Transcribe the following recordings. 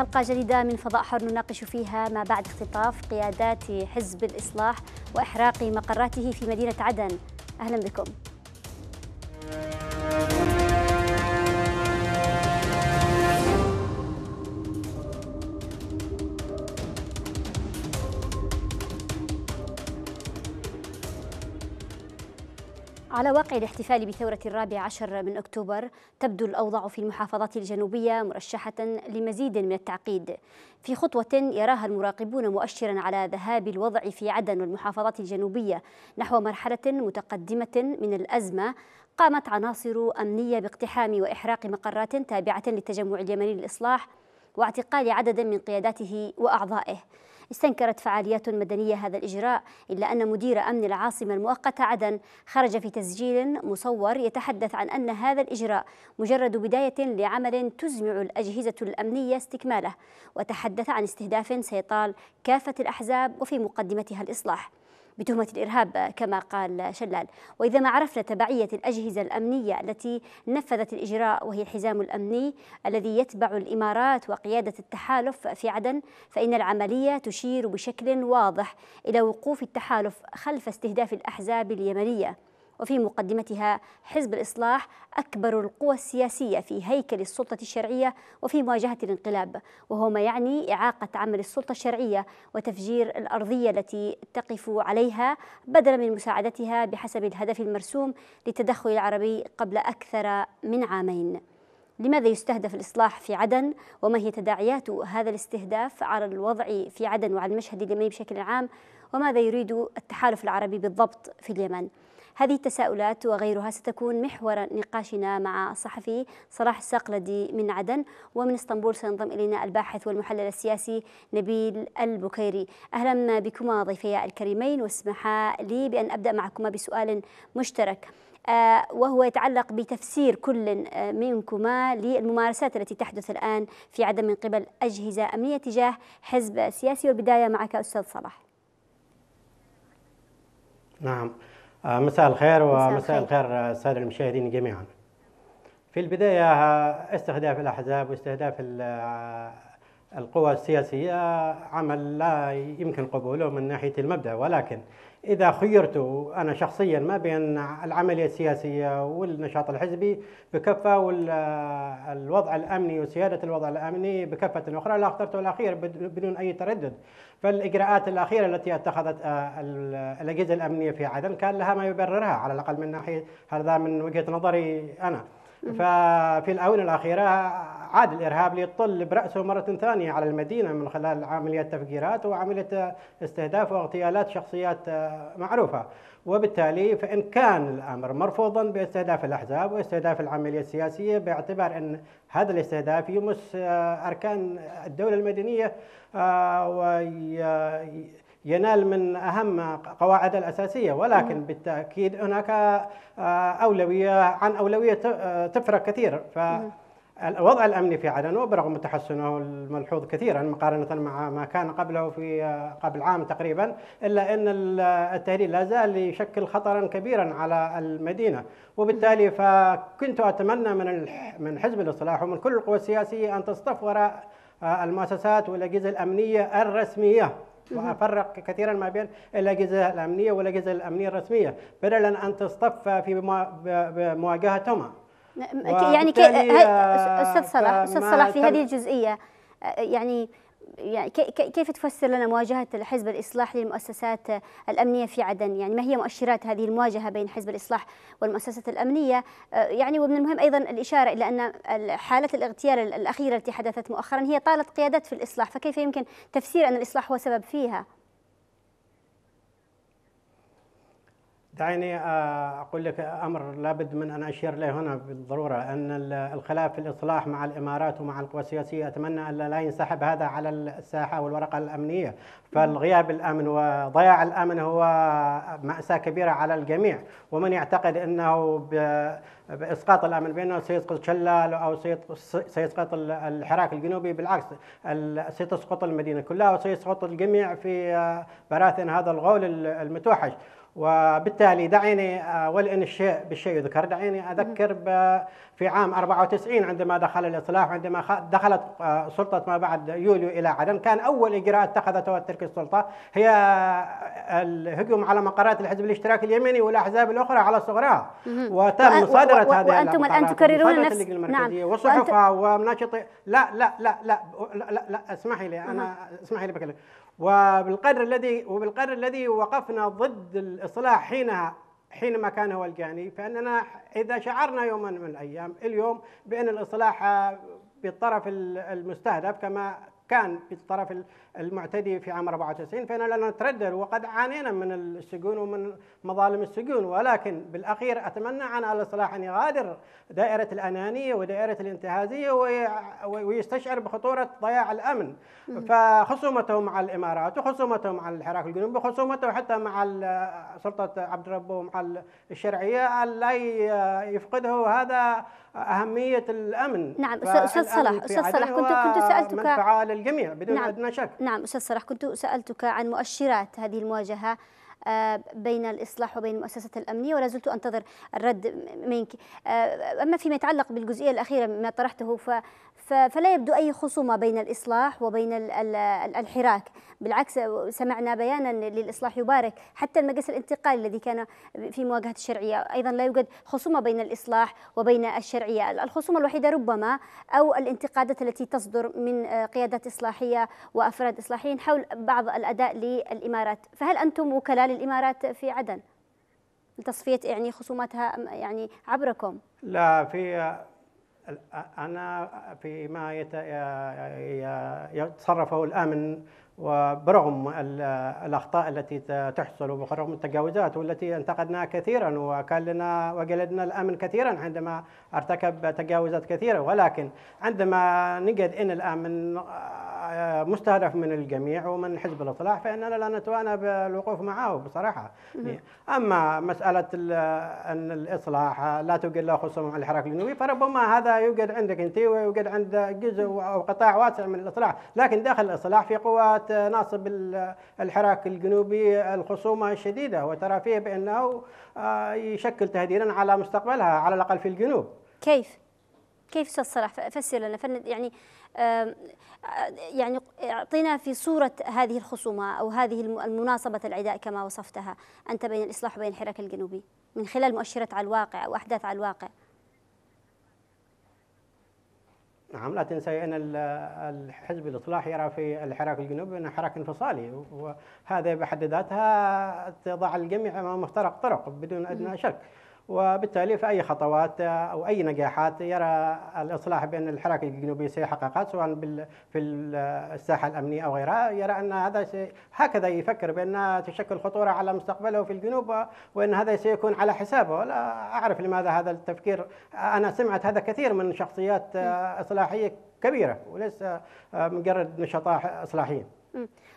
حلقة جديدة من فضاء حر نناقش فيها ما بعد اختطاف قيادات حزب الإصلاح وإحراق مقراته في مدينة عدن أهلا بكم على واقع الاحتفال بثورة الرابع عشر من أكتوبر تبدو الأوضاع في المحافظات الجنوبية مرشحة لمزيد من التعقيد في خطوة يراها المراقبون مؤشرا على ذهاب الوضع في عدن والمحافظات الجنوبية نحو مرحلة متقدمة من الأزمة قامت عناصر أمنية باقتحام وإحراق مقرات تابعة للتجمع اليمني للإصلاح واعتقال عدد من قياداته وأعضائه استنكرت فعاليات مدنية هذا الإجراء إلا أن مدير أمن العاصمة المؤقتة عدن خرج في تسجيل مصور يتحدث عن أن هذا الإجراء مجرد بداية لعمل تزمع الأجهزة الأمنية استكماله وتحدث عن استهداف سيطال كافة الأحزاب وفي مقدمتها الإصلاح بتهمة الإرهاب كما قال شلال وإذا ما عرفنا تبعية الأجهزة الأمنية التي نفذت الإجراء وهي الحزام الأمني الذي يتبع الإمارات وقيادة التحالف في عدن فإن العملية تشير بشكل واضح إلى وقوف التحالف خلف استهداف الأحزاب اليمنية وفي مقدمتها حزب الإصلاح أكبر القوى السياسية في هيكل السلطة الشرعية وفي مواجهة الانقلاب وهو ما يعني إعاقة عمل السلطة الشرعية وتفجير الأرضية التي تقف عليها بدلا من مساعدتها بحسب الهدف المرسوم للتدخل العربي قبل أكثر من عامين لماذا يستهدف الإصلاح في عدن وما هي تداعيات هذا الاستهداف على الوضع في عدن وعلى المشهد اليمني بشكل عام وماذا يريد التحالف العربي بالضبط في اليمن هذه التساؤلات وغيرها ستكون محور نقاشنا مع الصحفي صلاح الساقلدي من عدن ومن اسطنبول سينضم إلينا الباحث والمحلل السياسي نبيل البكيري أهلا بكما ضيفي الكريمين واسمحا لي بأن أبدأ معكما بسؤال مشترك آه، وهو يتعلق بتفسير كل آه، منكما للممارسات التي تحدث الآن في عدن من قبل أجهزة أمنية تجاه حزب سياسي والبداية معك أستاذ صلاح نعم آه، مساء الخير ومساء الخير السادة آه، المشاهدين جميعا في البداية آه، استهداف الأحزاب واستهداف القوى السياسية عمل لا يمكن قبوله من ناحية المبدأ ولكن إذا خيرت أنا شخصيا ما بين العملية السياسية والنشاط الحزبي بكفة والوضع الأمني وسيادة الوضع الأمني بكفة أخرى لا اخترت الأخير بدون أي تردد فالإجراءات الأخيرة التي اتخذت آه، الأجهزة الأمنية في عدن كان لها ما يبررها على الأقل من ناحية هذا من وجهة نظري أنا ففي الآونة الأخيرة عاد الإرهاب ليطل برأسه مرة ثانية على المدينة من خلال عملية تفجيرات وعملية استهداف واغتيالات شخصيات آه، معروفة وبالتالي فإن كان الأمر مرفوضا باستهداف الأحزاب واستهداف العملية السياسية باعتبار أن هذا الاستهداف يمس آه، أركان الدولة المدنية آه، وي ينال من اهم قواعد الاساسيه ولكن بالتاكيد هناك آه، اولويه عن اولويه آه، تفرق كثير ف الوضع الامني في عدن وبرغم تحسنه الملحوظ كثيرا مقارنه مع ما كان قبله في آه، قبل عام تقريبا الا ان التهريب لا زال يشكل خطرا كبيرا على المدينه وبالتالي فكنت اتمنى من من حزب الاصلاح ومن كل القوى السياسيه ان تصطف وراء المؤسسات والاجهزه الامنيه الرسميه وافرق كثيرا ما بين الاجهزه الامنيه والاجهزه الامنيه الرسميه بدلا ان تصطف في مواجهتهما نعم، يعني استاذ آه، صلاح استاذ صلاح في هذه الجزئيه آه، يعني يعني كيف تفسر لنا مواجهة حزب الإصلاح للمؤسسات الأمنية في عدن يعني ما هي مؤشرات هذه المواجهة بين حزب الإصلاح والمؤسسات الأمنية آه، يعني ومن المهم أيضا الإشارة إلى أن حالة الاغتيال الأخيرة التي حدثت مؤخرا هي طالت قيادات في الإصلاح فكيف يمكن تفسير أن الإصلاح هو سبب فيها؟ دعيني آه، اقول لك امر لابد من ان اشير له هنا بالضروره ان الخلاف في الاصلاح مع الامارات ومع القوى السياسيه اتمنى الا لا ينسحب هذا على الساحه والورقه الامنيه فالغياب الامن وضياع الامن هو ماساه كبيره على الجميع ومن يعتقد انه باسقاط الامن بانه سيسقط شلال او سيسقط الحراك الجنوبي بالعكس ستسقط المدينه كلها وسيسقط الجميع في آه، براثن هذا الغول المتوحش وبالتالي دعيني آه، ولان الشيء بالشيء يذكر دعيني اذكر في عام 94 عندما دخل الاصلاح عندما دخلت آه، سلطه ما بعد يوليو الى عدن كان اول اجراء اتخذته تلك السلطه هي آه، الهجوم على مقرات الحزب الاشتراكي اليمني والاحزاب الاخرى على صغرها وتم مصادره و... هذه وانتم الان تكررون نفس نعم وصحفها وناشطين لا لا لا لا لا لا, لا, لا, لا اسمحي لي انا اسمحي لي بكلمة وبالقدر الذي وبالقدر الذي وقفنا ضد الاصلاح حينها حينما كان هو الجاني فاننا اذا شعرنا يوما من الايام اليوم بان الاصلاح بالطرف المستهدف كما كان في الطرف المعتدي في عام 94 فإننا لا نتردد وقد عانينا من السجون ومن مظالم السجون ولكن بالأخير أتمنى عن الإصلاح أن يغادر دائرة الأنانية ودائرة الانتهازية ويستشعر بخطورة ضياع الأمن فخصومته مع الإمارات وخصومته مع الحراك الجنوبي وخصومته حتى مع سلطة عبد الرب ومع الشرعية لا يفقده هذا اهميه الامن نعم استاذ صلاح استاذ صلاح كنت كنت سالتك منفعه الجميع بدون نعم ادنى شك نعم استاذ صلاح كنت سالتك عن مؤشرات هذه المواجهه آه، بين الإصلاح وبين المؤسسة الأمنية ولا زلت أنتظر الرد منك آه، أما فيما يتعلق بالجزئية الأخيرة ما طرحته فلا يبدو أي خصومة بين الإصلاح وبين الحراك بالعكس سمعنا بيانا للإصلاح يبارك حتى المجلس الانتقالي الذي كان في مواجهة الشرعية أيضا لا يوجد خصومة بين الإصلاح وبين الشرعية الخصومة الوحيدة ربما أو الانتقادات التي تصدر من آه، قيادات إصلاحية وأفراد إصلاحيين حول بعض الأداء للإمارات فهل أنتم وكلاء اعمال الامارات في عدن لتصفيه يعني خصوماتها يعني عبركم لا في انا في ما يتصرفه الامن وبرغم الاخطاء التي تحصل وبرغم التجاوزات والتي انتقدناها كثيرا وكان لنا وجلدنا الامن كثيرا عندما ارتكب تجاوزات كثيره ولكن عندما نجد ان الامن مستهدف من الجميع ومن حزب الاصلاح فاننا لا نتوانى بالوقوف معه بصراحه اما مساله ان الاصلاح لا توجد له خصومه مع الحراك الجنوبي فربما هذا يوجد عندك انت ويوجد عند جزء او قطاع واسع من الاصلاح لكن داخل الاصلاح في قوات ناصب الحراك الجنوبي الخصومه الشديده وترى فيه بانه آه، يشكل تهديدا على مستقبلها على الاقل في الجنوب كيف كيف استاذ صلاح فسر لنا يعني يعني اعطينا في صورة هذه الخصومة أو هذه المناصبة العداء كما وصفتها أنت بين الإصلاح وبين الحراك الجنوبي من خلال مؤشرات على الواقع أو أحداث على الواقع نعم لا تنسي ان الحزب الاصلاحي يرى في الحراك الجنوبي انه حراك انفصالي وهذا بحد ذاتها تضع الجميع امام مفترق طرق بدون ادنى شك. وبالتالي في اي خطوات أو أي نجاحات يرى الإصلاح بأن الحراك الجنوبي سيحققها سواء في الساحة الأمنية أو غيرها يرى أن هذا شيء هكذا يفكر بأنها تشكل خطورة على مستقبله في الجنوب وأن هذا سيكون على حسابه لا أعرف لماذا هذا التفكير أنا سمعت هذا كثير من شخصيات إصلاحية كبيرة وليس مجرد نشطاء إصلاحيين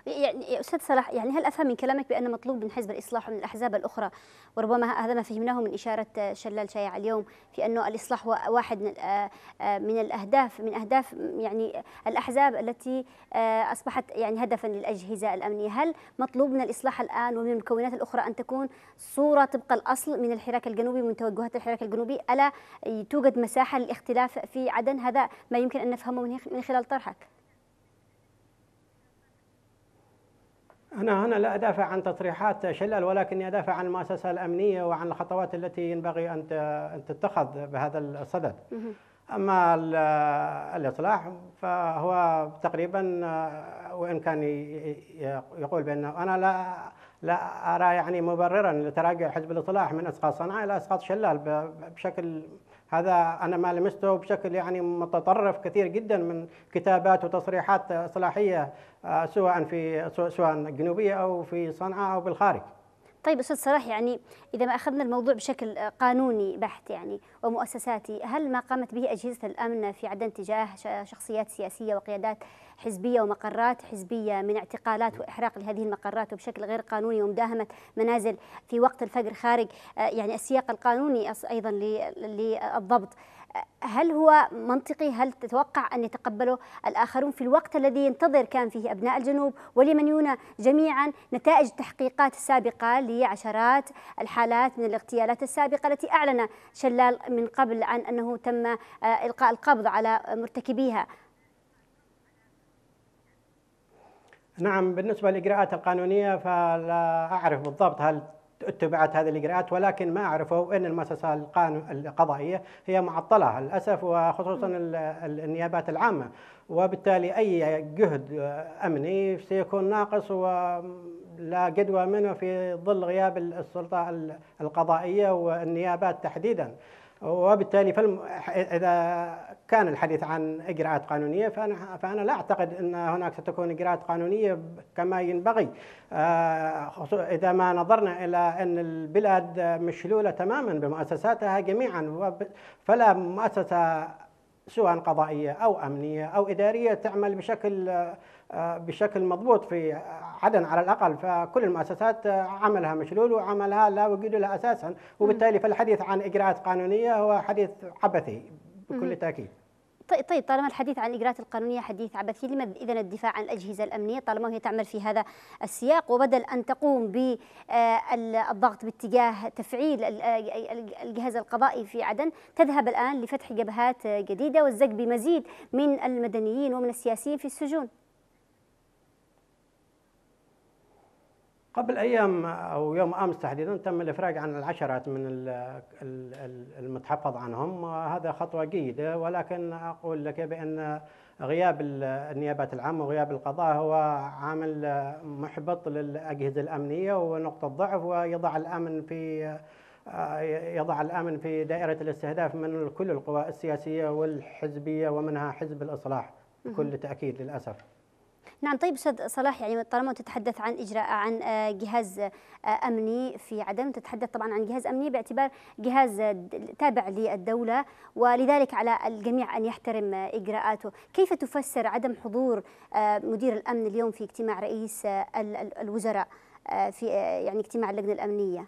يعني استاذ صلاح يعني هل افهم من كلامك بان مطلوب من حزب الاصلاح ومن الاحزاب الاخرى وربما هذا ما فهمناه من اشاره شلال شايع اليوم في انه الاصلاح هو واحد من آه، آه، من الاهداف من اهداف يعني الاحزاب التي آه، اصبحت يعني هدفا للاجهزه الامنيه، هل مطلوب من الاصلاح الان ومن المكونات الاخرى ان تكون صوره طبق الاصل من الحراك الجنوبي ومن توجهات الحراك الجنوبي؟ الا توجد مساحه للاختلاف في عدن؟ هذا ما يمكن ان نفهمه من خلال طرحك. أنا هنا لا أدافع عن تصريحات شلل ولكني أدافع عن المؤسسة الأمنية وعن الخطوات التي ينبغي أن تتخذ بهذا الصدد أما الإصلاح فهو تقريبا وإن كان يقول بأنه أنا لا لا أرى يعني مبررا لتراجع حزب الإصلاح من إسقاط صنعاء إلى إسقاط شلال بشكل هذا أنا ما لمسته بشكل يعني متطرف كثير جدا من كتابات وتصريحات إصلاحية آه، سواء في سواء الجنوبية أو في صنعاء أو بالخارج طيب استاذ صلاح يعني اذا ما اخذنا الموضوع بشكل آه، قانوني بحت يعني ومؤسساتي هل ما قامت به اجهزه الامن في عدن تجاه شخصيات سياسيه وقيادات حزبية ومقرات حزبية من اعتقالات وإحراق لهذه المقرات وبشكل غير قانوني ومداهمة منازل في وقت الفجر خارج آه، يعني السياق القانوني أيضا للضبط هل هو منطقي هل تتوقع أن يتقبله الآخرون في الوقت الذي ينتظر كان فيه أبناء الجنوب واليمنيون جميعا نتائج التحقيقات السابقة لعشرات الحالات من الاغتيالات السابقة التي أعلن شلال من قبل عن أنه تم آه، إلقاء القبض على مرتكبيها نعم بالنسبة للإجراءات القانونية فلا أعرف بالضبط هل اتبعت هذه الاجراءات ولكن ما اعرفه ان المؤسسه القضائيه هي معطله للاسف وخصوصا النيابات العامه وبالتالي اي جهد امني سيكون ناقص ولا جدوى منه في ظل غياب السلطه القضائيه والنيابات تحديدا وبالتالي فالم... اذا كان الحديث عن اجراءات قانونيه فانا فانا لا اعتقد ان هناك ستكون اجراءات قانونيه كما ينبغي آه، اذا ما نظرنا الى ان البلاد مشلوله تماما بمؤسساتها جميعا فلا مؤسسه سواء قضائيه او امنيه او اداريه تعمل بشكل آه، بشكل مضبوط في عدن على الاقل فكل المؤسسات آه، عملها مشلول وعملها لا وجود لها اساسا وبالتالي فالحديث عن اجراءات قانونيه هو حديث عبثي بكل تاكيد طيب طيب طالما الحديث عن الاجراءات القانونيه حديث عبثي لماذا اذا الدفاع عن الاجهزه الامنيه طالما هي تعمل في هذا السياق وبدل ان تقوم بالضغط آه، باتجاه تفعيل آه، الجهاز القضائي في عدن تذهب الان لفتح جبهات جديده والزج بمزيد من المدنيين ومن السياسيين في السجون قبل ايام او يوم امس تحديدا تم الافراج عن العشرات من المتحفظ عنهم وهذا خطوه جيده ولكن اقول لك بان غياب النيابات العامه وغياب القضاء هو عامل محبط للاجهزه الامنيه ونقطه ضعف ويضع الامن في يضع الامن في دائره الاستهداف من كل القوى السياسيه والحزبيه ومنها حزب الاصلاح بكل تاكيد للاسف. نعم طيب استاذ صلاح يعني طالما تتحدث عن اجراء عن آه، جهاز آه، امني في عدن تتحدث طبعا عن جهاز امني باعتبار جهاز تابع للدوله ولذلك على الجميع ان يحترم اجراءاته، كيف تفسر عدم حضور آه، مدير الامن اليوم في اجتماع رئيس الوزراء في يعني اجتماع اللجنه الامنيه؟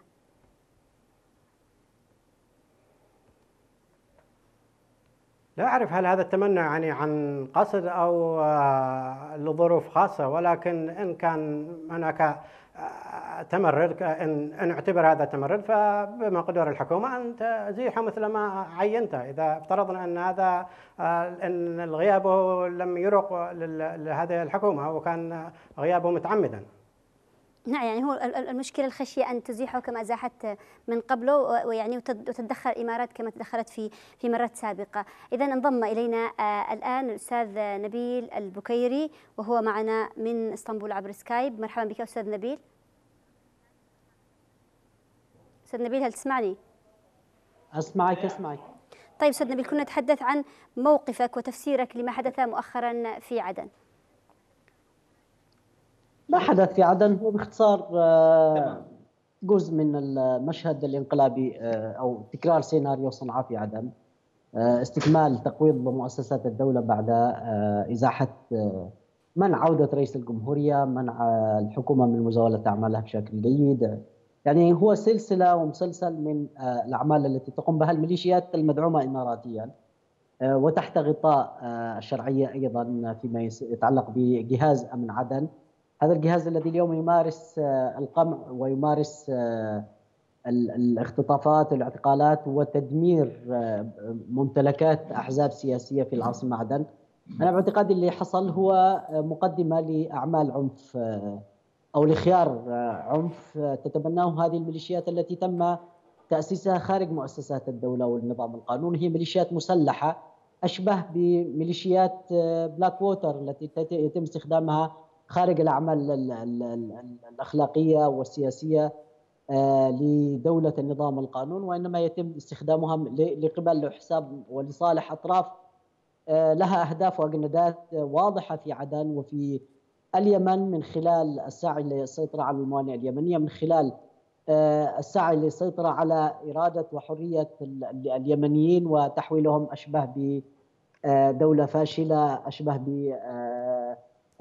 لا أعرف هل هذا التمنع يعني عن قصد أو آه، لظروف خاصة ولكن إن كان هناك آه، تمرد إن, إن اعتبر هذا تمرد فبمقدور الحكومة أن تزيحه مثل ما عينته إذا افترضنا أن هذا آه، أن غيابه لم يرق لهذه الحكومة وكان غيابه متعمدا نعم يعني هو المشكله الخشيه ان تزيحه كما ازاحت من قبله ويعني وتتدخل الامارات كما تدخلت في في مرات سابقه، اذا انضم الينا آه، الان الاستاذ نبيل البكيري وهو معنا من اسطنبول عبر سكايب، مرحبا بك استاذ نبيل. استاذ نبيل هل تسمعني؟ اسمعك اسمعك. طيب استاذ نبيل كنا نتحدث عن موقفك وتفسيرك لما حدث مؤخرا في عدن. ما حدث في عدن هو باختصار آه، جزء من المشهد الانقلابي آه، او تكرار سيناريو صنعاء في عدن آه، استكمال تقويض مؤسسات الدوله بعد ازاحه منع عوده رئيس الجمهوريه، منع الحكومه من مزاوله اعمالها بشكل جيد. يعني هو سلسله ومسلسل من الاعمال التي تقوم بها الميليشيات المدعومه اماراتيا وتحت غطاء الشرعيه ايضا فيما يتعلق بجهاز امن عدن هذا الجهاز الذي اليوم يمارس آه، القمع ويمارس آه، الاختطافات والاعتقالات وتدمير آه، ممتلكات احزاب سياسيه في العاصمه عدن انا باعتقادي اللي حصل هو مقدمه لاعمال عنف او لخيار عنف تتبناه هذه الميليشيات التي تم تاسيسها خارج مؤسسات الدوله والنظام القانوني هي ميليشيات مسلحه اشبه بميليشيات بلاك ووتر التي يتم استخدامها خارج الأعمال الأخلاقية والسياسية آه، لدولة النظام القانون وإنما يتم استخدامها لقبل حساب ولصالح أطراف آه، لها أهداف وأجندات واضحة في عدن وفي اليمن من خلال السعي للسيطرة على الموانئ اليمنية من خلال آه، السعي للسيطرة على إرادة وحرية اليمنيين وتحويلهم أشبه بدولة فاشلة أشبه ب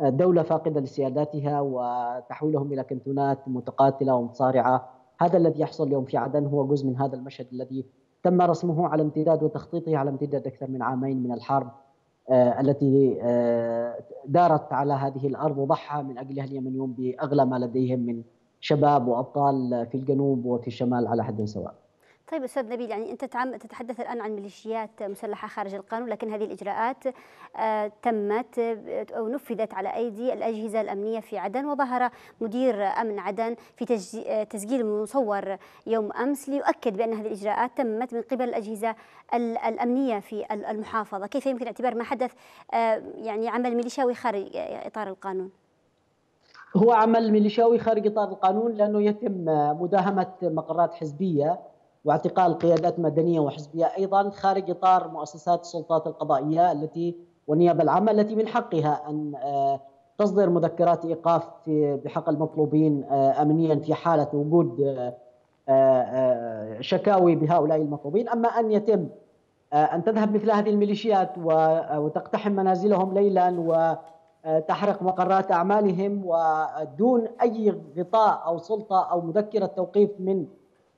دولة فاقدة لسياداتها وتحويلهم إلى كنتونات متقاتلة ومتصارعة هذا الذي يحصل اليوم في عدن هو جزء من هذا المشهد الذي تم رسمه على امتداد وتخطيطه على امتداد أكثر من عامين من الحرب آه، التي آه، دارت على هذه الأرض وضحى من أجلها اليمنيون بأغلى ما لديهم من شباب وأبطال في الجنوب وفي الشمال على حد سواء طيب استاذ نبيل يعني انت تتحدث الان عن ميليشيات مسلحه خارج القانون لكن هذه الاجراءات آه، تمت آه، او نفذت على ايدي الاجهزه الامنيه في عدن وظهر مدير امن عدن في آه، تسجيل مصور يوم امس ليؤكد بان هذه الاجراءات تمت من قبل الاجهزه الامنيه في المحافظه، كيف يمكن اعتبار ما حدث يعني عمل ميليشياوي خارج اطار القانون؟ هو عمل ميليشياوي خارج اطار القانون لانه يتم مداهمه مقرات حزبيه واعتقال قيادات مدنيه وحزبيه ايضا خارج اطار مؤسسات السلطات القضائيه التي والنيابه العامه التي من حقها ان آه، تصدر مذكرات ايقاف بحق المطلوبين آه، امنيا في حاله وجود آه، شكاوي بهؤلاء المطلوبين اما ان يتم ان تذهب مثل هذه الميليشيات وتقتحم منازلهم ليلا وتحرق مقرات اعمالهم ودون اي غطاء او سلطه او مذكره توقيف من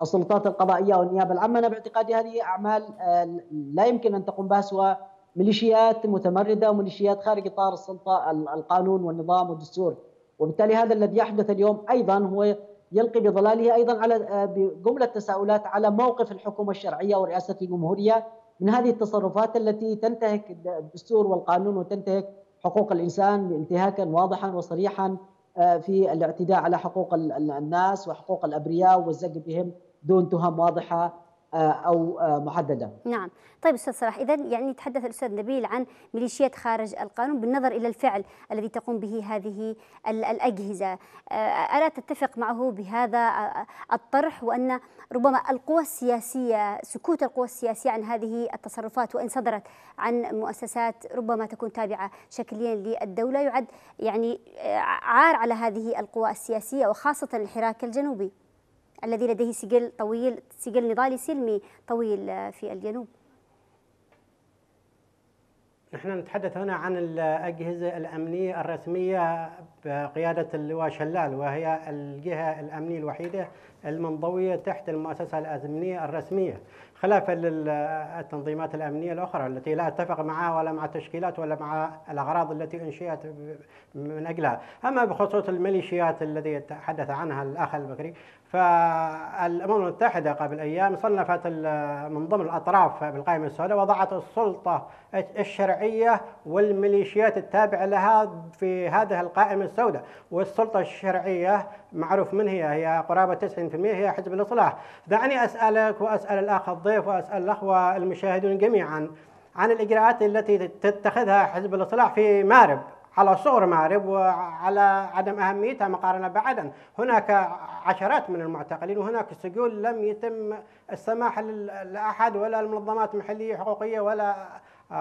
السلطات القضائيه والنيابه العامه انا باعتقادي هذه اعمال آه، لا يمكن ان تقوم بها سوى ميليشيات متمرده وميليشيات خارج اطار السلطه القانون والنظام والدستور وبالتالي هذا الذي يحدث اليوم ايضا هو يلقي بظلاله ايضا على آه، بجمله تساؤلات على موقف الحكومه الشرعيه ورئاسه الجمهوريه من هذه التصرفات التي تنتهك الدستور والقانون وتنتهك حقوق الانسان انتهاكا واضحا وصريحا آه، في الاعتداء على حقوق الناس وحقوق الابرياء والزج بهم دون تهم واضحه آه، او آه، محدده. نعم، طيب استاذ صلاح اذا يعني تحدث الاستاذ نبيل عن ميليشيات خارج القانون بالنظر الى الفعل الذي تقوم به هذه الاجهزه، آه، الا تتفق معه بهذا الطرح وان ربما القوى السياسيه سكوت القوى السياسيه عن هذه التصرفات وان صدرت عن مؤسسات ربما تكون تابعه شكليا للدوله يعد يعني عار على هذه القوى السياسيه وخاصه الحراك الجنوبي. الذي لديه سجل طويل سجل نضالي سلمي طويل آه، في الجنوب نحن نتحدث هنا عن الأجهزة الأمنية الرسمية بقيادة اللواء شلال وهي الجهة الأمنية الوحيدة المنضوية تحت المؤسسة الأمنية الرسمية خلافا للتنظيمات الأمنية الأخرى التي لا أتفق معها ولا مع التشكيلات ولا مع الأغراض التي أنشئت من أجلها أما بخصوص الميليشيات التي تحدث عنها الأخ البكري فالامم المتحده قبل ايام صنفت من ضمن الاطراف بالقائمه السوداء وضعت السلطه الشرعيه والميليشيات التابعه لها في هذه القائمه السوداء، والسلطه الشرعيه معروف من هي؟ هي قرابه 90% هي حزب الاصلاح. دعني اسالك واسال الاخ الضيف واسال الاخوه المشاهدون جميعا عن الاجراءات التي تتخذها حزب الاصلاح في مارب على صغر مأرب وعلى عدم أهميتها مقارنة بعدن هناك عشرات من المعتقلين وهناك سجون لم يتم السماح لأحد ولا المنظمات المحلية حقوقية ولا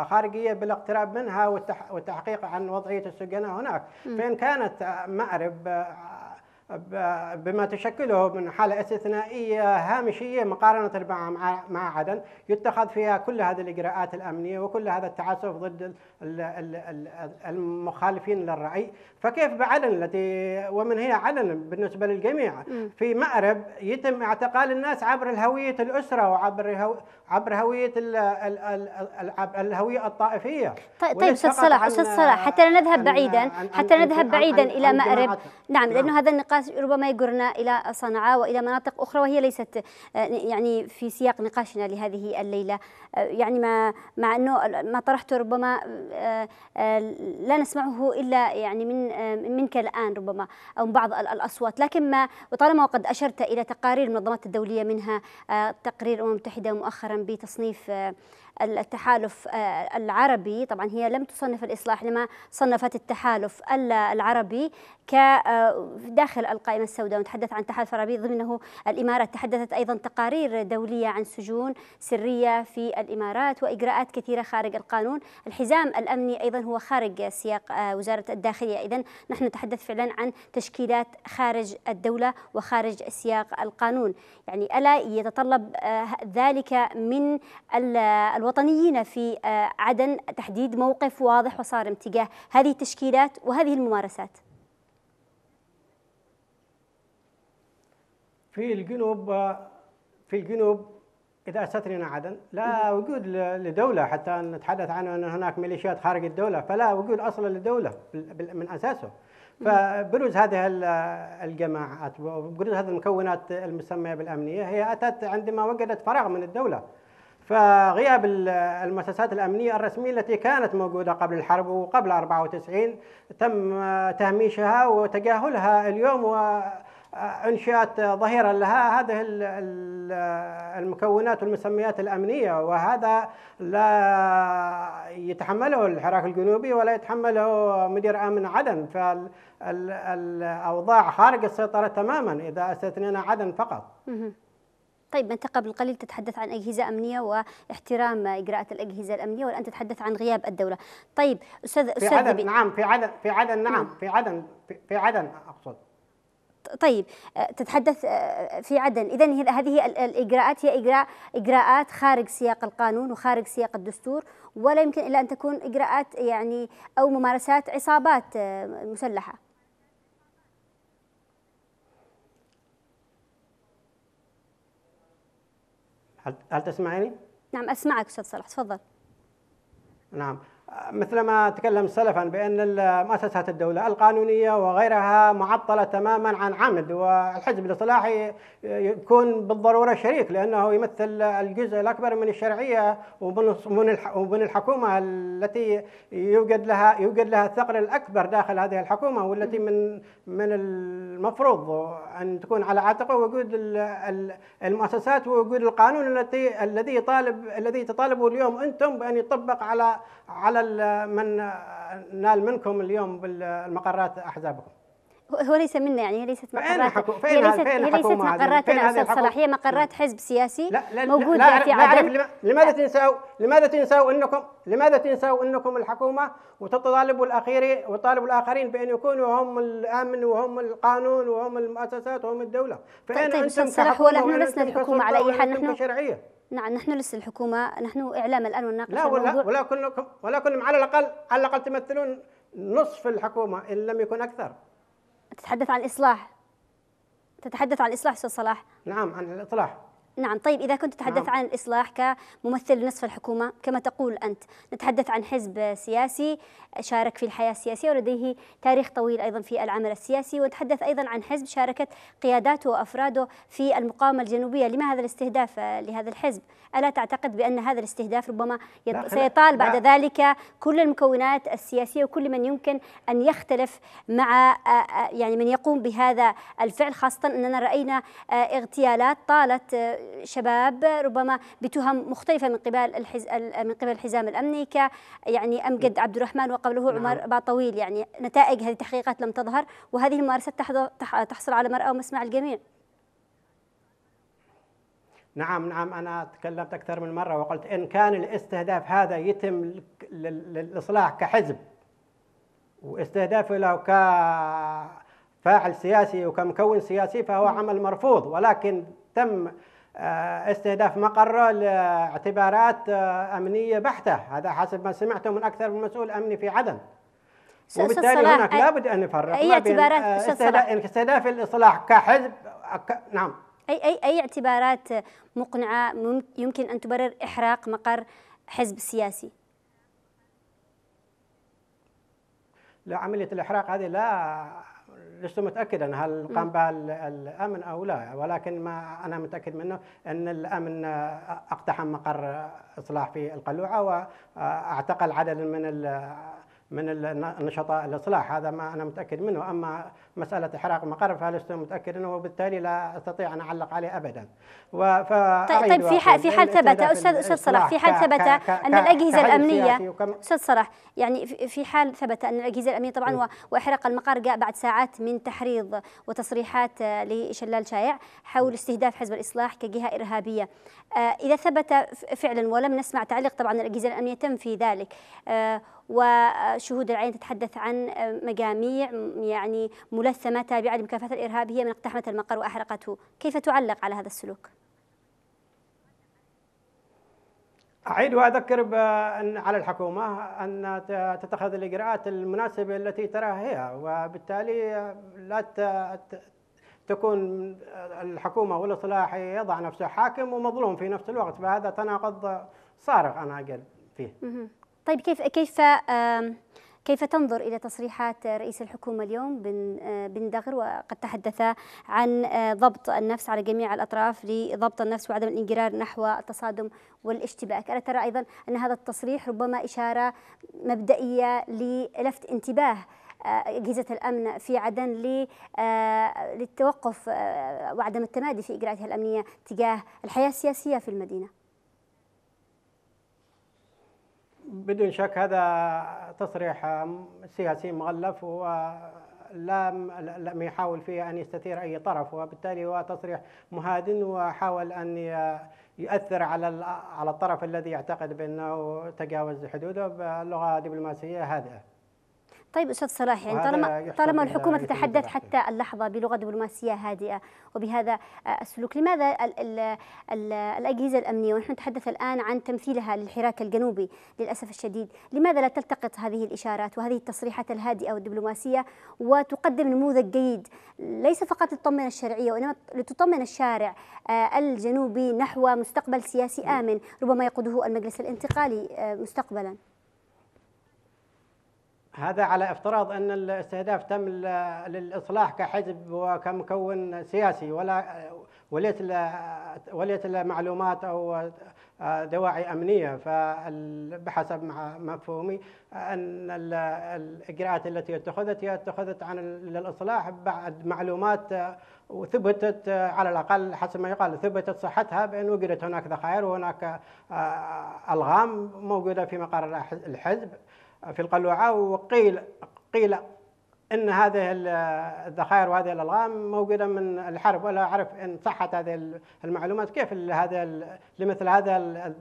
خارجيه بالاقتراب منها والتحقيق عن وضعيه السجناء هناك فان كانت مأرب بما تشكله من حالة استثنائية هامشية مقارنة مع عدن يتخذ فيها كل هذه الإجراءات الأمنية وكل هذا التعسف ضد المخالفين للرأي فكيف بعدن التي ومن هي عدن بالنسبة للجميع في مأرب يتم اعتقال الناس عبر الهوية الأسرة وعبر هو عبر هوية الهوية الطائفية طيب أستاذ صلاح أستاذ صلاح حتى لا نذهب بعيدا حتى لا نذهب بعيدا إلى مأرب نعم لأنه نعم. هذا النقاش النقاش ربما يجرنا إلى صنعاء وإلى مناطق أخرى وهي ليست آه، يعني في سياق نقاشنا لهذه الليلة آه، يعني ما مع أنه ما طرحته ربما آه، لا نسمعه إلا يعني من منك الآن ربما أو من بعض الأصوات لكن ما وطالما وقد أشرت إلى تقارير المنظمات الدولية منها تقرير الأمم المتحدة مؤخرا بتصنيف التحالف آه، العربي طبعا هي لم تصنف الإصلاح لما صنفت التحالف العربي كداخل آه، القائمة السوداء ونتحدث عن التحالف العربي ضمنه الإمارات تحدثت أيضا تقارير دولية عن سجون سرية في الإمارات وإجراءات كثيرة خارج القانون الحزام الأمني أيضا هو خارج سياق آه، وزارة الداخلية إذا نحن نتحدث فعلا عن تشكيلات خارج الدولة وخارج سياق القانون يعني ألا يتطلب ذلك من الوزارة الوطنيين في آه، عدن تحديد موقف واضح وصارم تجاه هذه التشكيلات وهذه الممارسات في الجنوب آه، في الجنوب اذا استثنينا عدن لا وجود لدوله حتى نتحدث عنه ان هناك ميليشيات خارج الدوله فلا وجود اصلا للدوله من اساسه فبروز هذه الجماعات وبروز هذه المكونات المسميه بالامنيه هي اتت عندما وجدت فراغ من الدوله فغياب المؤسسات الأمنية الرسمية التي كانت موجودة قبل الحرب وقبل 94 تم تهميشها وتجاهلها اليوم و انشات ظهيره لها هذه المكونات والمسميات الامنيه وهذا لا يتحمله الحراك الجنوبي ولا يتحمله مدير امن عدن فالاوضاع خارج السيطره تماما اذا استثنينا عدن فقط. طيب أنت قبل قليل تتحدث عن أجهزة أمنية واحترام إجراءات الأجهزة الأمنية والآن تتحدث عن غياب الدولة طيب أستاذ أستاذ عدن نعم في عدن في عدن نعم،, نعم في عدن في عدن أقصد طيب آه، تتحدث آه، في عدن اذا هذه الاجراءات هي اجراء اجراءات خارج سياق القانون وخارج سياق الدستور ولا يمكن الا ان تكون اجراءات يعني او ممارسات عصابات آه، مسلحه هل هل تسمعيني؟ نعم اسمعك استاذ صلاح تفضل. نعم مثل ما تكلم سلفا بأن مؤسسات الدولة القانونية وغيرها معطلة تماما عن عمد والحزب الإصلاحي يكون بالضرورة شريك لأنه يمثل الجزء الأكبر من الشرعية ومن الحكومة التي يوجد لها يوجد لها الثقل الأكبر داخل هذه الحكومة والتي من من المفروض أن تكون على عاتقه وجود المؤسسات ووجود القانون التي الذي يطالب الذي تطالبه اليوم أنتم بأن يطبق على على نال من نال منكم اليوم بالمقرات احزابكم هو ليس منا يعني هي ليست مقرات هي ليست هي ليست مقراتنا استاذ صلاح هي مقرات حزب سياسي لا لا موجود لا يعني في عدن لا لماذا تنساوا لماذا تنساوا انكم لماذا تنساوا انكم الحكومه وتطالبوا الاخير وتطالبوا الاخرين بان يكونوا هم الامن وهم القانون وهم المؤسسات وهم الدوله فاين طيب،, طيب انتم صلاح ونحن لسنا الحكومه على اي حال نحن نعم نحن لسه الحكومه نحن اعلام الان ونناقش لا ولا ولا كلكم ولا كلهم على الاقل على الاقل تمثلون نصف الحكومه ان لم يكن اكثر تتحدث عن إصلاح تتحدث عن إصلاح أستاذ صلاح نعم عن الإصلاح نعم طيب إذا كنت تتحدث نعم. عن الإصلاح كممثل لنصف الحكومة كما تقول أنت نتحدث عن حزب سياسي شارك في الحياة السياسية ولديه تاريخ طويل أيضا في العمل السياسي وتحدث أيضا عن حزب شاركت قياداته وأفراده في المقاومة الجنوبية لما هذا الاستهداف لهذا الحزب ألا تعتقد بأن هذا الاستهداف ربما يط... سيطال بعد لا. ذلك كل المكونات السياسية وكل من يمكن أن يختلف مع آه، آه، يعني من يقوم بهذا الفعل خاصة أننا رأينا آه، اغتيالات طالت شباب ربما بتهم مختلفة من قبل الحز... من قبل الحزام الأمني ك يعني أمجد نعم. عبد الرحمن وقبله نعم. عمر باطويل يعني نتائج هذه التحقيقات لم تظهر وهذه الممارسات تحصل على مرأة ومسمع الجميع نعم نعم أنا تكلمت أكثر من مرة وقلت إن كان الاستهداف هذا يتم للإصلاح كحزب واستهدافه له كفاعل سياسي وكمكون سياسي فهو نعم. عمل مرفوض ولكن تم آه، استهداف مقره لاعتبارات آه، امنيه بحته هذا حسب ما سمعته من اكثر من مسؤول امني في عدن وبالتالي هناك لابد ان نفرق اي اعتبارات آه، استهداف الاصلاح كحزب ك... نعم اي اي اي اعتبارات مقنعه يمكن ان تبرر احراق مقر حزب سياسي لا عمليه الاحراق هذه لا لست متاكدا هل قام بها الامن او لا ولكن ما انا متاكد منه ان الامن اقتحم مقر اصلاح في القلوعه واعتقل عدد من من النشطاء الاصلاح هذا ما انا متاكد منه اما مساله احراق مقر فلست متاكد انه وبالتالي لا استطيع ان اعلق عليه ابدا طيب طيب في حال في حال ثبت استاذ استاذ صلاح في حال ثبت ان الاجهزه الامنيه استاذ صلاح يعني في حال ثبت ان الاجهزه الامنيه طبعا إيه. واحراق المقر جاء بعد ساعات من تحريض وتصريحات آه، لشلال شايع حول إيه. استهداف حزب الاصلاح كجهه ارهابيه آه، اذا ثبت فعلا ولم نسمع تعليق طبعا الاجهزه الامنيه تنفي ذلك آه، وشهود العين تتحدث عن مجاميع يعني ملثمة تابعة لمكافحة الإرهاب هي من اقتحمت المقر وأحرقته كيف تعلق على هذا السلوك؟ أعيد وأذكر بأن على الحكومة أن تتخذ الإجراءات المناسبة التي تراها هي وبالتالي لا تكون الحكومة والإصلاح يضع نفسه حاكم ومظلوم في نفس الوقت فهذا تناقض صارخ أنا أقل فيه طيب كيف كيف كيف تنظر إلى تصريحات رئيس الحكومة اليوم بن آه، بن دغر وقد تحدث عن آه، ضبط النفس على جميع الأطراف لضبط النفس وعدم الانجرار نحو التصادم والاشتباك ألا ترى أيضا أن هذا التصريح ربما إشارة مبدئية للفت انتباه آه، أجهزة الأمن في عدن للتوقف وعدم التمادي في إجراءاتها الأمنية تجاه الحياة السياسية في المدينة بدون شك هذا تصريح سياسي مغلف لم لم يحاول فيه ان يستثير اي طرف وبالتالي هو تصريح مهادن وحاول ان يؤثر على على الطرف الذي يعتقد بانه تجاوز حدوده بلغه دبلوماسيه هادئه. طيب استاذ صلاح يعني طالما طالما الحكومه تتحدث حتى اللحظه بلغه دبلوماسيه هادئه وبهذا السلوك لماذا الـ الـ الـ الاجهزه الامنيه ونحن نتحدث الان عن تمثيلها للحراك الجنوبي للاسف الشديد لماذا لا تلتقط هذه الاشارات وهذه التصريحات الهادئه والدبلوماسيه وتقدم نموذج جيد ليس فقط لتطمن الشرعيه وانما لتطمن الشارع آه، الجنوبي نحو مستقبل سياسي امن ربما يقوده المجلس الانتقالي آه، مستقبلا هذا على افتراض ان الاستهداف تم للاصلاح كحزب وكمكون سياسي ولا وليت وليت معلومات او دواعي امنيه فبحسب مفهومي ان الاجراءات التي اتخذت هي اتخذت عن للاصلاح بعد معلومات وثبتت على الاقل حسب ما يقال ثبتت صحتها بان وجدت هناك ذخائر وهناك آه، الغام موجوده في مقر الحزب في القلوعة وقيل قيل ان هذه الذخائر وهذه الالغام موجوده من الحرب ولا اعرف ان صحت هذه المعلومات كيف هذا لمثل هذا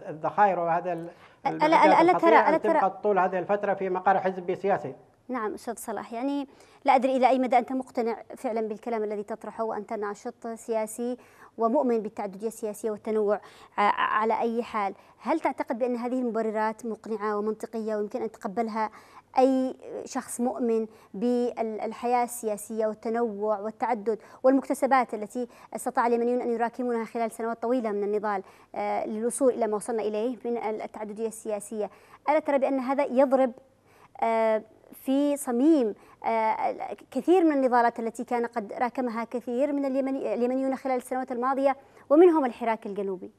الذخائر وهذا الا الا ترى الا ترى طول هذه الفتره في مقر حزب سياسي نعم استاذ صلاح يعني لا ادري الى اي مدى انت مقتنع فعلا بالكلام الذي تطرحه وانت ناشط سياسي ومؤمن بالتعددية السياسية والتنوع آه، على أي حال هل تعتقد بأن هذه المبررات مقنعة ومنطقية ويمكن أن تقبلها أي شخص مؤمن بالحياة السياسية والتنوع والتعدد والمكتسبات التي استطاع اليمنيون أن يراكمونها خلال سنوات طويلة من النضال آه، للوصول إلى ما وصلنا إليه من التعددية السياسية ألا ترى بأن هذا يضرب آه، في صميم آه، كثير من النضالات التي كان قد راكمها كثير من اليمنيون خلال السنوات الماضية ومنهم الحراك الجنوبي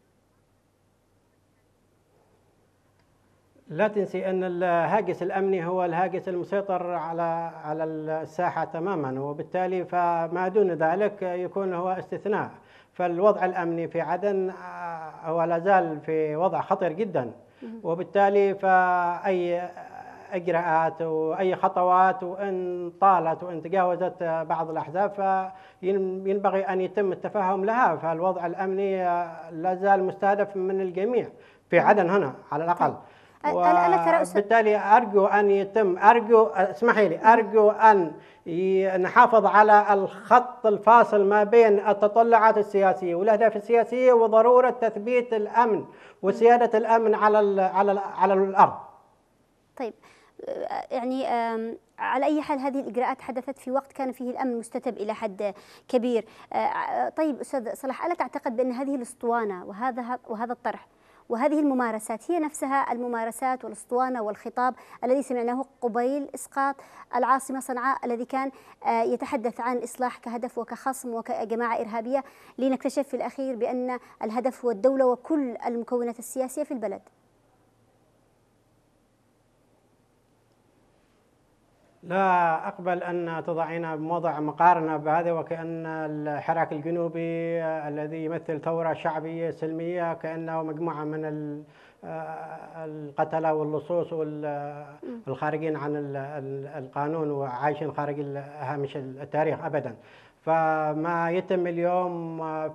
لا تنسي ان الهاجس الامني هو الهاجس المسيطر على على الساحه تماما وبالتالي فما دون ذلك يكون هو استثناء فالوضع الامني في عدن آه، هو لا زال في وضع خطير جدا وبالتالي فاي اجراءات واي خطوات وان طالت وان تجاوزت بعض الاحزاب فينبغي ان يتم التفهم لها فالوضع الامني لا زال مستهدف من الجميع في نعم. عدن هنا على الاقل طيب. وبالتالي ارجو ان يتم ارجو اسمحي لي ارجو ان نحافظ على الخط الفاصل ما بين التطلعات السياسيه والاهداف السياسيه وضروره تثبيت الامن وسياده الامن على على على الارض طيب آه، يعني على أي حال هذه الإجراءات حدثت في وقت كان فيه الأمن مستتب إلى حد كبير آه، آه، طيب أستاذ صلاح ألا تعتقد بأن هذه الأسطوانة وهذا, وهذا الطرح وهذه الممارسات هي نفسها الممارسات والاسطوانه والخطاب الذي سمعناه قبيل اسقاط العاصمه صنعاء الذي كان يتحدث عن الاصلاح كهدف وكخصم وكجماعه ارهابيه لنكتشف في الاخير بان الهدف هو الدوله وكل المكونات السياسيه في البلد. لا أقبل أن تضعينا موضع مقارنة بهذا وكأن الحراك الجنوبي الذي يمثل ثورة شعبية سلمية كأنه مجموعة من القتلة واللصوص والخارجين عن القانون وعايشين خارج هامش التاريخ أبدا فما يتم اليوم آه،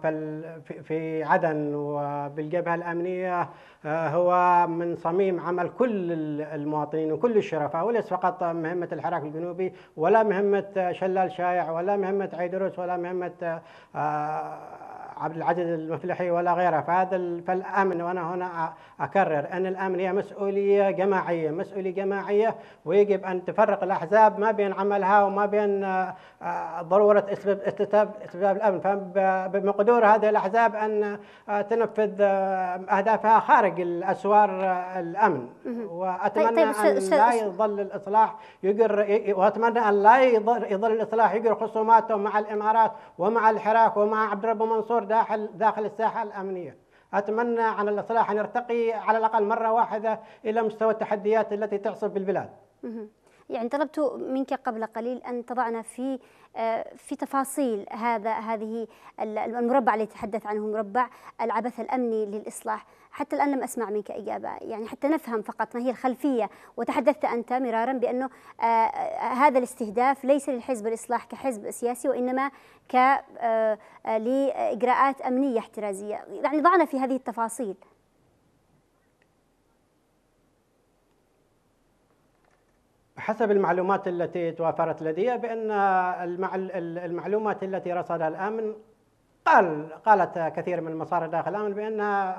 في عدن وبالجبهة الأمنية آه، هو من صميم عمل كل المواطنين وكل الشرفاء وليس فقط مهمة الحراك الجنوبي ولا مهمة شلال شايع ولا مهمة عيدروس ولا مهمة آه، عبد العزيز المفلحي ولا غيره فهذا فالامن وانا هنا اكرر ان الامن هي مسؤوليه جماعيه، مسؤوليه جماعيه ويجب ان تفرق الاحزاب ما بين عملها وما بين آه، آه، ضروره استتباب استتباب الامن، فبمقدور هذه الاحزاب ان آه، تنفذ اهدافها خارج الاسوار الامن واتمنى طيب, طيب، ان لا يظل الاصلاح يجر واتمنى ان لا يظل الاصلاح يجر خصوماته مع الامارات ومع الحراك ومع عبد الرب منصور داخل داخل الساحه الامنيه. اتمنى عن الاصلاح ان يرتقي على الاقل مره واحده الى مستوى التحديات التي تحصل بالبلاد. يعني طلبت منك قبل قليل أن تضعنا في آه، في تفاصيل هذا هذه المربع اللي تحدث عنه مربع العبث الأمني للإصلاح حتى الآن لم أسمع منك إجابة يعني حتى نفهم فقط ما هي الخلفية وتحدثت أنت مرارا بأنه آه، آه، هذا الاستهداف ليس للحزب الإصلاح كحزب سياسي وإنما ك لإجراءات أمنية احترازية يعني ضعنا في هذه التفاصيل حسب المعلومات التي توافرت لدي بان المعلومات التي رصدها الامن قال قالت كثير من المصادر داخل الامن بان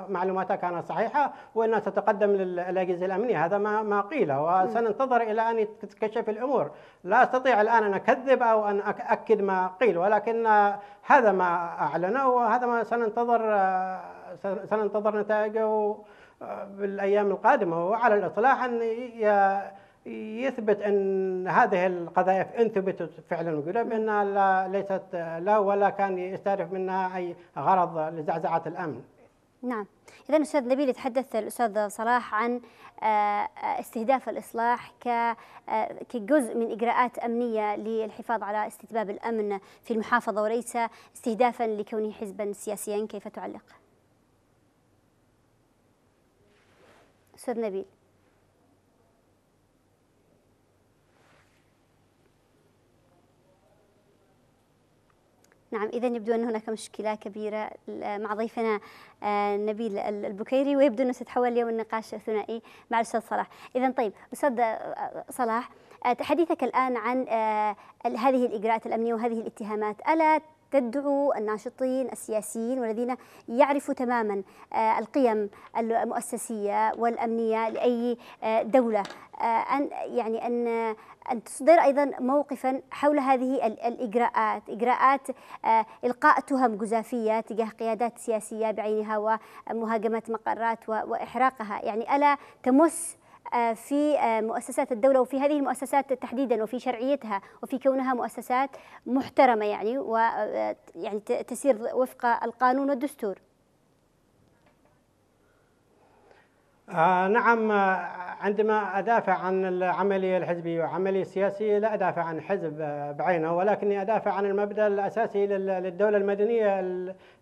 معلوماتها كانت صحيحه وانها ستقدم للاجهزه الامنيه هذا ما ما قيل وسننتظر الى ان تتكشف الامور لا استطيع الان ان اكذب او ان اكد ما قيل ولكن هذا ما اعلنه وهذا ما سننتظر سننتظر نتائجه بالايام القادمه وعلى الاصلاح ان يثبت ان هذه القذائف ثبتت فعلا وجودها بانها لا ليست لا ولا كان يستهدف منها اي غرض لزعزعه الامن. نعم، اذا استاذ نبيل يتحدث الاستاذ صلاح عن آه، استهداف الاصلاح آه، كجزء من اجراءات امنيه للحفاظ على استتباب الامن في المحافظه وليس استهدافا لكونه حزبا سياسيا، كيف تعلق؟ استاذ نبيل نعم إذا يبدو أن هناك مشكلة كبيرة مع ضيفنا آه، نبيل البكيري ويبدو أنه ستحول اليوم النقاش ثنائي مع الأستاذ صلاح إذا طيب أستاذ آه، آه، صلاح تحديثك الآن عن هذه الإجراءات الأمنية وهذه الاتهامات ألا تدعو الناشطين السياسيين والذين يعرفوا تماما القيم المؤسسية والأمنية لأي دولة أن يعني أن أن تصدر أيضا موقفا حول هذه الإجراءات إجراءات آه، إلقاء تهم جزافية تجاه قيادات سياسية بعينها ومهاجمة مقرات وإحراقها يعني ألا تمس آه، في آه، مؤسسات الدولة وفي هذه المؤسسات تحديدا وفي شرعيتها وفي كونها مؤسسات محترمة يعني ويعني تسير وفق القانون والدستور آه نعم آه، عندما أدافع عن العملية الحزبية وعملية السياسية لا أدافع عن حزب آه، بعينه ولكني أدافع عن المبدأ الأساسي للدولة المدنية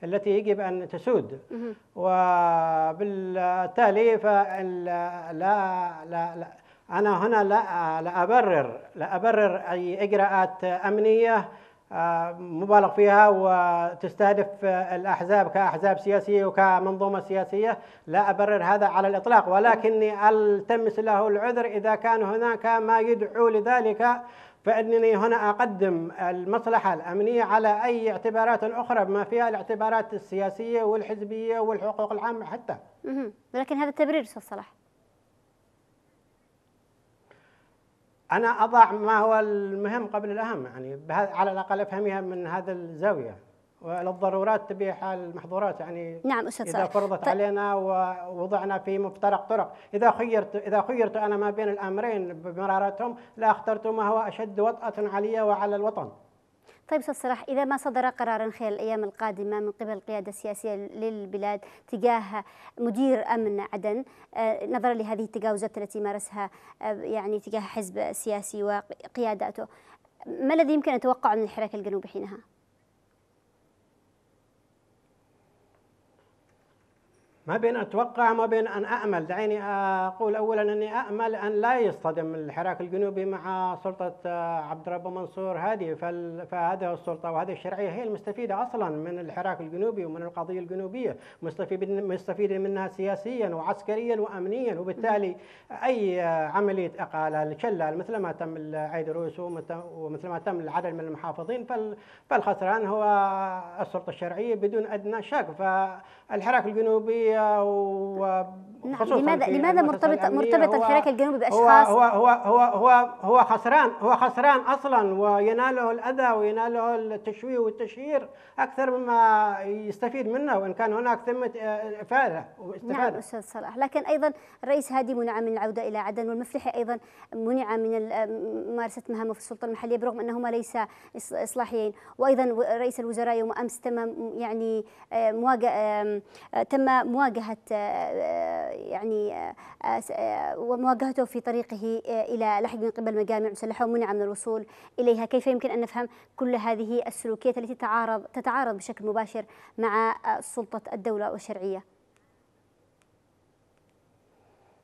التي يجب أن تسود وبالتالي فلا لا لا أنا هنا لا, آه، لا أبرر لا أبرر أي إجراءات أمنية مبالغ فيها وتستهدف الاحزاب كاحزاب سياسيه وكمنظومه سياسيه لا ابرر هذا على الاطلاق ولكني التمس له العذر اذا كان هناك ما يدعو لذلك فانني هنا اقدم المصلحه الامنيه على اي اعتبارات اخرى بما فيها الاعتبارات السياسيه والحزبيه والحقوق العامه حتى. ولكن هذا تبرير استاذ صلاح. انا اضع ما هو المهم قبل الاهم يعني على الاقل افهمها من هذا الزاويه وللضرورات تبيح المحظورات يعني نعم استاذ اذا فرضت ف... علينا ووضعنا في مفترق طرق اذا خيرت اذا خيرت انا ما بين الامرين بمرارتهم لاخترت ما هو اشد وطاه علي وعلى الوطن طيب استاذ صلاح اذا ما صدر قرار خلال الايام القادمه من قبل القياده السياسيه للبلاد تجاه مدير امن عدن آه، نظرا لهذه التجاوزات التي مارسها آه، يعني تجاه حزب سياسي وقياداته ما الذي يمكن ان من الحراك الجنوبي حينها؟ ما بين أتوقع وما بين أن أأمل دعيني أقول أولا أني أأمل أن لا يصطدم الحراك الجنوبي مع سلطة آه، عبد الرب منصور هادي فهذه السلطة وهذه الشرعية هي المستفيدة أصلا من الحراك الجنوبي ومن القضية الجنوبية مستفيدة منها سياسيا وعسكريا وأمنيا وبالتالي أي عملية إقالة لشلال مثل ما تم عيد روس ومثل ما تم العدد من المحافظين فالخسران هو السلطة الشرعية بدون أدنى شك فالحراك الجنوبي الشرقيه و نعم، لماذا لماذا مرتبط مرتبط الحراك الجنوبي باشخاص هو هو هو هو هو خسران هو خسران اصلا ويناله الاذى ويناله التشويه والتشهير اكثر مما يستفيد منه وان كان هناك ثمه افاده واستفاده نعم استاذ صلاح لكن ايضا الرئيس هادي منع من العوده الى عدن والمفلحي ايضا منع من ممارسه مهامه في السلطه المحليه برغم انهما ليس اصلاحيين وايضا رئيس الوزراء يوم امس تم يعني آه، مواجهه آه، تم مواجهه مواجهة آه، آه، يعني آه، ومواجهته في طريقه إلى لحق من قبل مجامع مسلحة ومنع من الوصول إليها كيف يمكن أن نفهم كل هذه السلوكيات التي تتعارض تتعارض بشكل مباشر مع سلطة الدولة والشرعية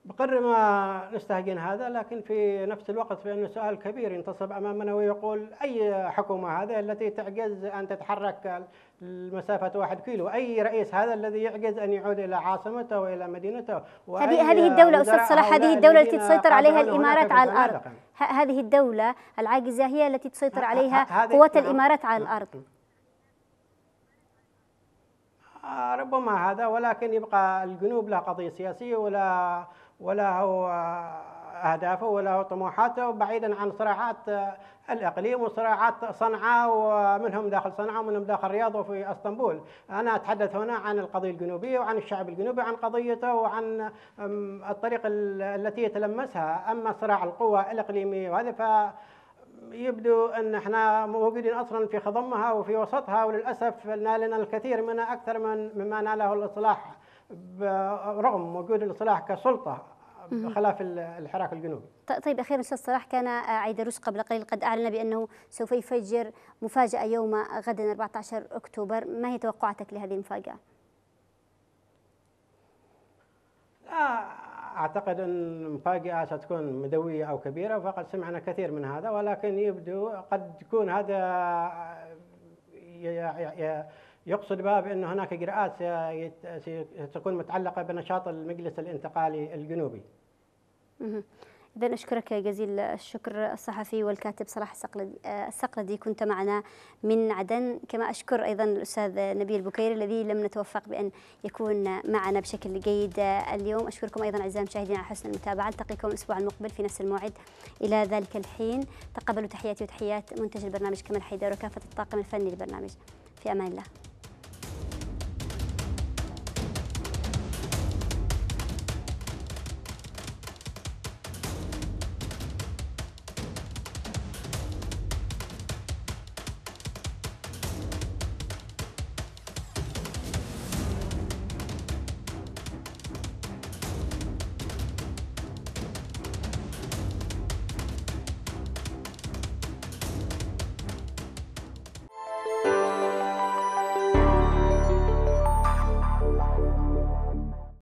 بقدر ما نستهجن هذا لكن في نفس الوقت أنه سؤال كبير ينتصب أمامنا ويقول أي حكومة هذه التي تعجز أن تتحرك المسافة واحد كيلو أي رئيس هذا الذي يعجز أن يعود إلى عاصمته وإلى مدينته هذه هذه الدولة أستاذ صلاح هذه الدولة التي تسيطر عليها الإمارات على الأرض هذه الدولة العاجزة هي التي تسيطر عليها قوة الإمارات على الأرض آه، ربما هذا ولكن يبقى الجنوب لها قضية سياسية ولا ولا هو أهدافه ولا هو طموحاته بعيدا عن صراعات الإقليم وصراعات صنعاء ومنهم داخل صنعاء ومنهم داخل الرياض وفي اسطنبول أنا أتحدث هنا عن القضية الجنوبية وعن الشعب الجنوبي عن قضيته وعن الطريق التي يتلمسها أما صراع القوى الإقليمية وهذا ف يبدو ان احنا موجودين اصلا في خضمها وفي وسطها وللاسف نالنا الكثير منها اكثر من مما ناله الاصلاح رغم وجود الاصلاح كسلطه بخلاف الحراك الجنوبي. طيب اخيرا استاذ صلاح كان عيدروس قبل قليل قد اعلن بانه سوف يفجر مفاجاه يوم غدا 14 اكتوبر، ما هي توقعاتك لهذه المفاجاه؟ اعتقد ان المفاجاه ستكون مدويه او كبيره فقد سمعنا كثير من هذا ولكن يبدو قد تكون هذا يقصد بها بأن هناك إجراءات ستكون متعلقة بنشاط المجلس الانتقالي الجنوبي إذا أشكرك جزيل الشكر الصحفي والكاتب صلاح الصقلدي, كنت معنا من عدن كما أشكر أيضا الأستاذ نبيل بكير الذي لم نتوفق بأن يكون معنا بشكل جيد اليوم أشكركم أيضا أعزائي المشاهدين على حسن المتابعة ألتقيكم الأسبوع المقبل في نفس الموعد إلى ذلك الحين تقبلوا تحياتي وتحيات منتج البرنامج كمال حيدر وكافة الطاقم الفني للبرنامج في أمان الله